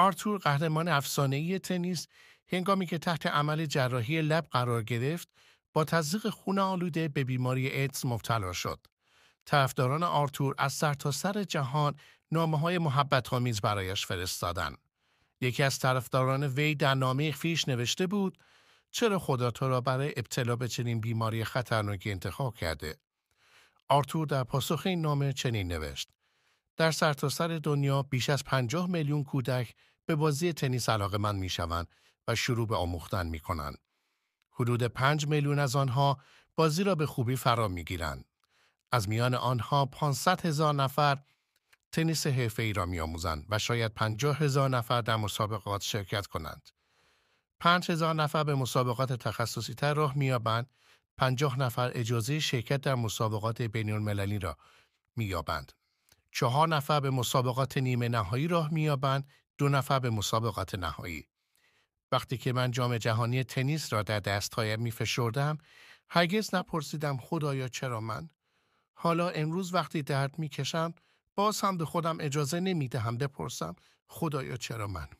آرتور قهرمان ای تنیس هنگامی که تحت عمل جراحی لب قرار گرفت با تزریق خون آلوده به بیماری ایدز مبتلا شد. طرفداران آرتور از سر تا سر جهان نامه های محبت آمیز برایش فرستادند. یکی از طرفداران وی در نامه فیش نوشته بود چرا خدا تو را برای ابتلا به چنین بیماری خطرناکی انتخاب کرده؟ آرتور در پاسخ این نامه چنین نوشت در سرتاسر دنیا بیش از 50 میلیون کودک به بازی تنیس علاقه من می شوند و شروع به آموختن می کنند. حدود 5 میلیون از آنها بازی را به خوبی فرا می از میان آنها 500 هزار نفر تنیس حرفه ای را می و شاید 50 هزار نفر در مسابقات شرکت کنند. 5 هزار نفر به مسابقات تخصصی تر راه مییابند، 50 نفر اجازه شرکت در مسابقات بین المللی را مییابند چهار نفر به مسابقات نیمه نهایی راه مییابند دو نفر به مسابقات نهایی وقتی که من جام جهانی تنیس را در دستهایم میفشردم هرگز نپرسیدم خدایا چرا من حالا امروز وقتی درد میکشم باز هم به خودم اجازه نمیدهم بپرسم خدایا چرا من